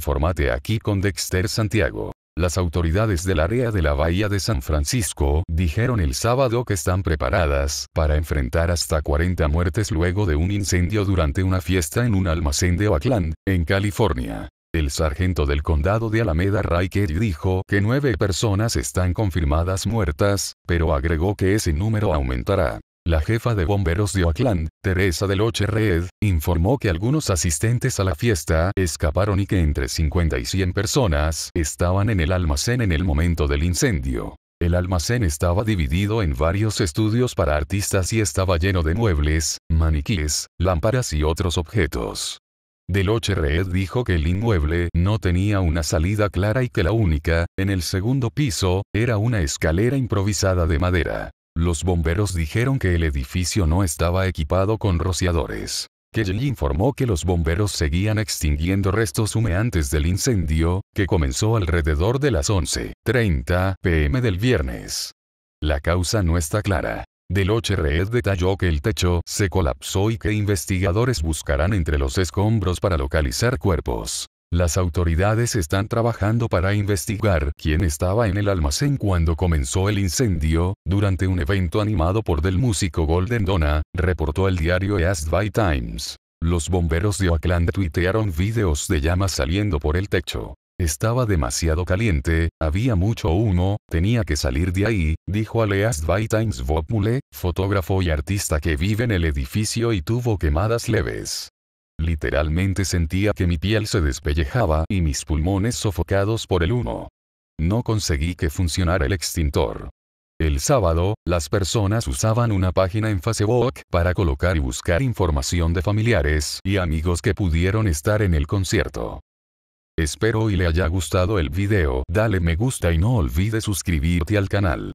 informate aquí con Dexter Santiago. Las autoridades del área de la Bahía de San Francisco dijeron el sábado que están preparadas para enfrentar hasta 40 muertes luego de un incendio durante una fiesta en un almacén de Oakland, en California. El sargento del condado de Alameda Riker dijo que nueve personas están confirmadas muertas, pero agregó que ese número aumentará. La jefa de bomberos de Oakland, Teresa Deloche Red, informó que algunos asistentes a la fiesta escaparon y que entre 50 y 100 personas estaban en el almacén en el momento del incendio. El almacén estaba dividido en varios estudios para artistas y estaba lleno de muebles, maniquíes, lámparas y otros objetos. Deloche Red dijo que el inmueble no tenía una salida clara y que la única, en el segundo piso, era una escalera improvisada de madera. Los bomberos dijeron que el edificio no estaba equipado con rociadores. Kelly informó que los bomberos seguían extinguiendo restos humeantes del incendio, que comenzó alrededor de las 11.30 pm del viernes. La causa no está clara. Deloche Red detalló que el techo se colapsó y que investigadores buscarán entre los escombros para localizar cuerpos. Las autoridades están trabajando para investigar quién estaba en el almacén cuando comenzó el incendio, durante un evento animado por del músico Golden Dona, reportó el diario East by Times. Los bomberos de Oakland tuitearon videos de llamas saliendo por el techo. Estaba demasiado caliente, había mucho humo, tenía que salir de ahí, dijo East by Times Vopmule, fotógrafo y artista que vive en el edificio y tuvo quemadas leves. Literalmente sentía que mi piel se despellejaba y mis pulmones sofocados por el humo. No conseguí que funcionara el extintor. El sábado, las personas usaban una página en Facebook para colocar y buscar información de familiares y amigos que pudieron estar en el concierto. Espero y le haya gustado el video, dale me gusta y no olvides suscribirte al canal.